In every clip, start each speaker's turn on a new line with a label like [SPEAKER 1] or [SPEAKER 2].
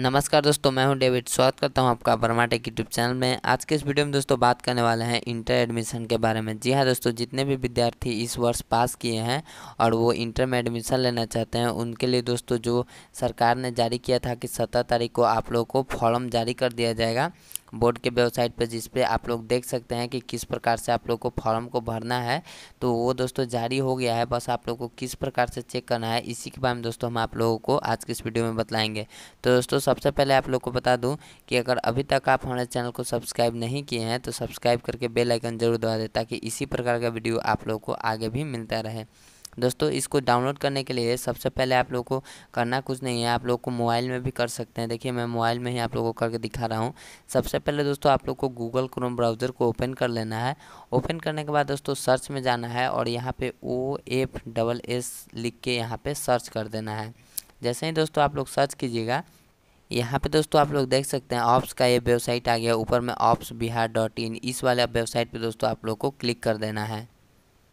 [SPEAKER 1] नमस्कार दोस्तों मैं हूं डेविड स्वागत करता हूं आपका परमाटेक यूट्यूब चैनल में आज के इस वीडियो में दोस्तों बात करने वाले हैं इंटर एडमिशन के बारे में जी हाँ दोस्तों जितने भी विद्यार्थी इस वर्ष पास किए हैं और वो इंटर में एडमिशन लेना चाहते हैं उनके लिए दोस्तों जो सरकार ने जारी किया था कि सत्रह तारीख को आप लोगों को फॉर्म जारी कर दिया जाएगा बोर्ड के वेबसाइट पर जिसपे आप लोग देख सकते हैं कि किस प्रकार से आप लोग को फॉर्म को भरना है तो वो दोस्तों जारी हो गया है बस आप लोग को किस प्रकार से चेक करना है इसी के बारे में दोस्तों हम आप लोगों को आज की इस वीडियो में बताएंगे तो दोस्तों सबसे पहले आप लोग को बता दूँ कि अगर अभी तक आप हमारे चैनल को सब्सक्राइब नहीं किए हैं तो सब्सक्राइब करके बेलाइकन जरूर दबा दें ताकि इसी प्रकार का वीडियो आप लोग को आगे भी मिलता रहे दोस्तों इसको डाउनलोड करने के लिए सबसे पहले आप लोग को करना कुछ नहीं है आप लोग को मोबाइल में भी कर सकते हैं देखिए मैं मोबाइल में ही आप लोगों को करके दिखा रहा हूँ सबसे पहले दोस्तों आप लोग को गूगल क्रोम ब्राउज़र को ओपन कर लेना है ओपन करने के बाद दोस्तों सर्च में जाना है और यहाँ पर ओ एफ डबल एस लिख के यहाँ पर सर्च कर देना है जैसे ही दोस्तों आप लोग सर्च कीजिएगा यहाँ पे दोस्तों आप लोग देख सकते हैं ऑप्स का ये वेबसाइट आ गया ऊपर में ऑप्स बिहार डॉट इन इस वाले वेबसाइट पे दोस्तों आप लोग को क्लिक कर देना है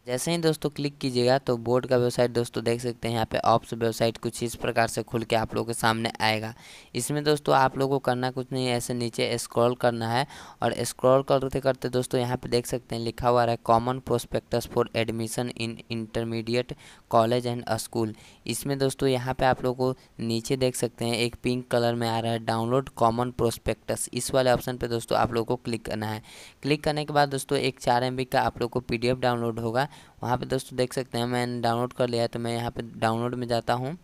[SPEAKER 1] जैसे ही दोस्तों क्लिक कीजिएगा तो बोर्ड का वेबसाइट दोस्तों देख सकते हैं यहाँ पे ऑप्स वेबसाइट कुछ इस प्रकार से खुल के आप लोगों के सामने आएगा इसमें दोस्तों आप लोगों को करना कुछ नहीं ऐसे नीचे स्क्रॉल करना है और स्क्रॉल करते करते दोस्तों यहाँ पे देख सकते हैं लिखा हुआ है common prospectus for admission in intermediate college and school इसमें दोस्तों यहाँ पर आप लोग को नीचे देख सकते हैं एक पिंक कलर में आ रहा है डाउनलोड कॉमन प्रोस्पेक्टस इस वाले ऑप्शन पर दोस्तों आप लोग को क्लिक करना है क्लिक करने के बाद दोस्तों एक चार एम का आप लोग को पी डाउनलोड होगा वहाँ पे दोस्तों देख सकते हैं मैंने डाउनलोड कर लिया है तो मैं यहाँ पे डाउनलोड में जाता हूँ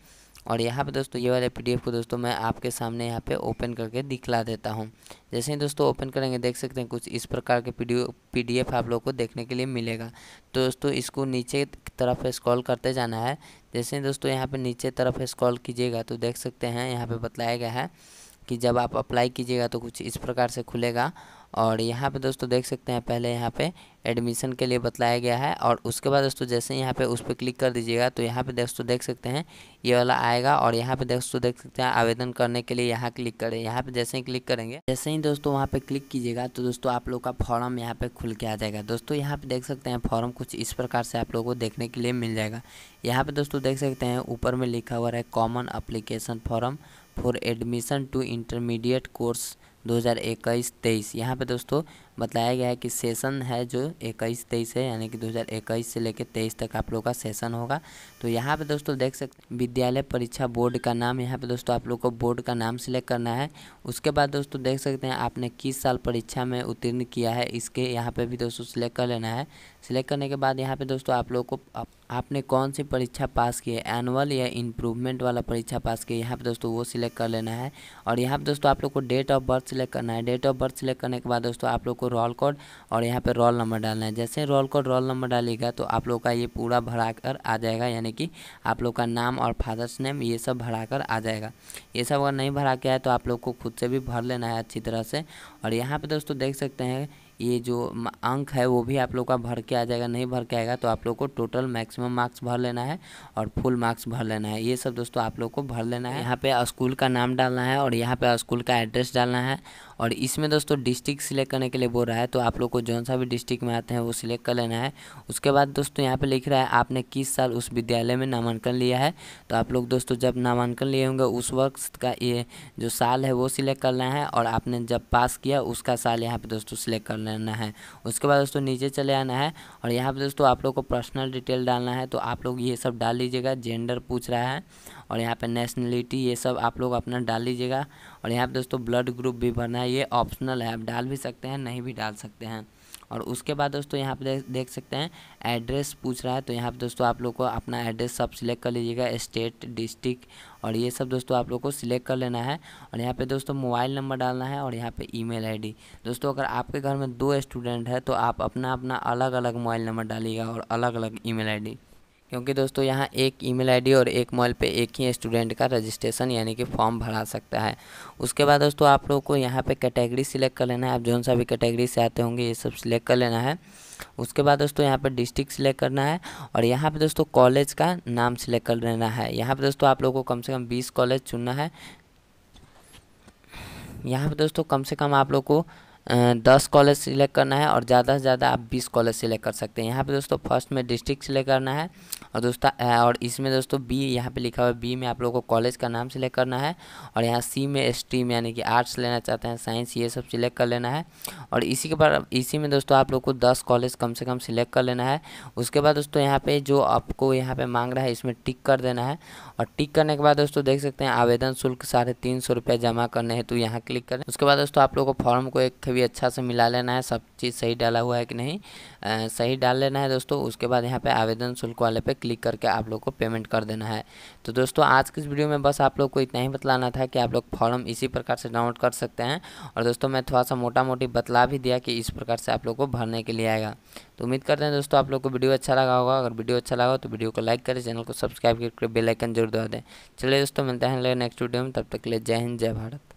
[SPEAKER 1] और यहाँ पे दोस्तों ये वाले पीडीएफ को दोस्तों मैं आपके सामने यहाँ पे ओपन करके दिखला देता हूँ जैसे ही दोस्तों ओपन करेंगे देख सकते हैं कुछ इस प्रकार के पीडीएफ आप लोग को देखने के लिए मिलेगा तो दोस्तों इसको नीचे तरफ स्क्रॉल करते जाना है जैसे ही दोस्तों यहाँ पे नीचे तरफ स्क्रॉल कीजिएगा तो देख सकते हैं यहाँ पे बतलाया गया है कि जब आप अप्लाई कीजिएगा तो कुछ इस प्रकार से खुलेगा और यहाँ पे दोस्तों देख सकते हैं पहले यहाँ पे एडमिशन के लिए बतलाया गया है और उसके बाद दोस्तों जैसे यहाँ पे उस पर क्लिक कर दीजिएगा तो यहाँ पे दोस्तों देख सकते हैं ये वाला आएगा और यहाँ पे दोस्तों देख सकते हैं आवेदन करने के लिए यहाँ क्लिक करें यहाँ पे जैसे ही क्लिक करेंगे जैसे ही दोस्तों वहाँ पे क्लिक कीजिएगा तो दोस्तों आप लोग का फॉर्म यहाँ पे खुल के आ जाएगा दोस्तों यहाँ पे देख सकते हैं फॉर्म कुछ इस प्रकार से आप लोग को देखने के लिए मिल जाएगा यहाँ पे दोस्तों देख सकते हैं ऊपर में लिखा हुआ है common application form for admission to intermediate course दो हज़ार इक्कीस तेईस यहाँ पर दोस्तों बताया गया है कि सेशन है जो इक्कीस तेईस है यानी कि दो हज़ार इक्कीस से लेकर तेईस तक आप लोग का सेशन होगा तो यहाँ पे दोस्तों देख सकते विद्यालय परीक्षा बोर्ड का नाम यहाँ पे दोस्तों आप लोग को बोर्ड का नाम सिलेक्ट करना है उसके बाद दोस्तों देख सकते हैं आपने किस साल परीक्षा में उत्तीर्ण किया है इसके यहाँ पर भी दोस्तों सिलेक्ट कर लेना है सिलेक्ट करने के बाद यहाँ पर दोस्तों आप लोग को आपने कौन सी परीक्षा पास की है एनुअल या इम्प्रूवमेंट वाला परीक्षा पास की है यहाँ पर दोस्तों वो सिलेक्ट कर लेना है और यहाँ पर दोस्तों आप लोग को डेट ऑफ बर्थ सिलेक्ट करना है डेट ऑफ बर्थ सिलेक्ट करने के बाद दोस्तों आप लोग को रोल कोड और यहाँ पर रोल नंबर डालना है जैसे रोल कोड रोल नंबर डालेगा तो आप लोग का ये पूरा भरा कर आ जाएगा यानी कि आप लोग का नाम और फादर्स नेम ये सब भरा कर आ जाएगा ये सब अगर नहीं भरा के आए तो आप लोग को खुद से भी भर लेना है अच्छी तरह से और यहाँ पर दोस्तों देख सकते हैं ये जो अंक है वो भी आप लोग का भर के आ जाएगा नहीं भर के आएगा तो आप लोग को टोटल मैक्सिमम मार्क्स भर लेना है और फुल मार्क्स भर लेना है ये सब दोस्तों आप लोग को भर लेना है यहाँ पे स्कूल का नाम डालना है और यहाँ पे स्कूल का एड्रेस डालना है और इसमें दोस्तों डिस्ट्रिक्ट सिलेक्ट करने के लिए बोल रहा है तो आप लोग को जौन सा भी डिस्ट्रिक्ट में आते हैं वो सिलेक्ट कर लेना है उसके बाद दोस्तों यहाँ पे लिख रहा है आपने किस साल उस विद्यालय में नामांकन लिया है तो आप लोग दोस्तों जब नामांकन लिए होंगे उस वक्त का ये जो साल है वो सिलेक्ट करना है और आपने जब पास किया उसका साल यहाँ पे दोस्तों सिलेक्ट करना है लेना है उसके बाद दोस्तों नीचे चले आना है और यहाँ पे दोस्तों आप लोग को पर्सनल डिटेल डालना है तो आप लोग ये सब डाल लीजिएगा जेंडर पूछ रहा है और यहाँ पे नेशनलिटी ये सब आप लोग अपना डाल लीजिएगा और यहाँ पे दोस्तों ब्लड ग्रुप भी भरना है ये ऑप्शनल है आप डाल भी सकते हैं नहीं भी डाल सकते हैं और उसके बाद दोस्तों यहाँ पे देख सकते हैं एड्रेस पूछ रहा है तो यहाँ पे दोस्तों आप लोग को अपना एड्रेस सब सिलेक्ट कर लीजिएगा स्टेट डिस्ट्रिक्ट और ये सब दोस्तों आप लोग को सिलेक्ट कर लेना है और यहाँ पे दोस्तों मोबाइल नंबर डालना है और यहाँ पे ईमेल आईडी दोस्तों अगर आपके घर में दो स्टूडेंट है तो आप अपना अपना अलग अलग मोबाइल नंबर डालिएगा और अलग अलग आई डी क्योंकि दोस्तों यहाँ एक ईमेल आईडी और एक मोबाइल पे एक ही स्टूडेंट का रजिस्ट्रेशन यानी कि फॉर्म भरा सकता है उसके बाद दोस्तों आप लोग को यहाँ पे कैटेगरी सिलेक्ट कर लेना है आप जौन सा भी कैटेगरी से आते होंगे ये सब सिलेक्ट कर लेना है उसके बाद दोस्तों यहाँ पर डिस्ट्रिक्ट सिलेक्ट करना है और यहाँ पे दोस्तों कॉलेज का नाम सिलेक्ट कर लेना है यहाँ पर दोस्तों आप लोग को कम से कम बीस कॉलेज चुनना है यहाँ पर दोस्तों कम से कम आप लोग को दस कॉलेज सिलेक्ट करना है और ज़्यादा से ज़्यादा आप बीस कॉलेज सिलेक्ट कर सकते हैं यहाँ पे दोस्तों फर्स्ट में डिस्ट्रिक्ट सिलेक्ट करना है और दोस्तों और इसमें दोस्तों बी यहाँ पे लिखा हुआ है बी में आप लोगों को कॉलेज का नाम सिलेक्ट करना है और यहाँ सी में स्ट्रीम यानी कि आर्ट्स लेना चाहते हैं साइंस ये सब सिलेक्ट कर लेना है और इसी के बाद इसी में दोस्तों आप लोग को दस कॉलेज कम से कम सिलेक्ट कर लेना है उसके बाद दोस्तों यहाँ पर जो आपको यहाँ पर मांग रहा है इसमें टिक कर देना है और टिक करने के बाद दोस्तों देख सकते हैं आवेदन शुल्क साढ़े तीन सौ रुपये जमा करने हेतु यहाँ क्लिक करें उसके बाद दोस्तों आप लोग को फॉर्म को एक भी अच्छा से मिला लेना है सब चीज़ सही डाला हुआ है कि नहीं आ, सही डाल लेना है दोस्तों उसके बाद यहाँ पे आवेदन शुल्क वाले पे क्लिक करके आप लोग को पेमेंट कर देना है तो दोस्तों आज की इस वीडियो में बस आप लोग को इतना ही बतलाना था कि आप लोग फॉर्म इसी प्रकार से डाउनलोड कर सकते हैं और दोस्तों मैं थोड़ा सा मोटा मोटी बतला भी दिया कि इस प्रकार से आप लोग को भरने के लिए आएगा तो उम्मीद करते हैं दोस्तों आप लोग को वीडियो अच्छा लगा होगा अगर वीडियो अच्छा लगा हो तो वीडियो को लाइक करें चैनल को सब्सक्राइब करके बेलाइकन जरूर दबा दें चलिए दोस्तों मिलते हैं नेक्स्ट वीडियो में तब तक के लिए जय हिंद जय भारत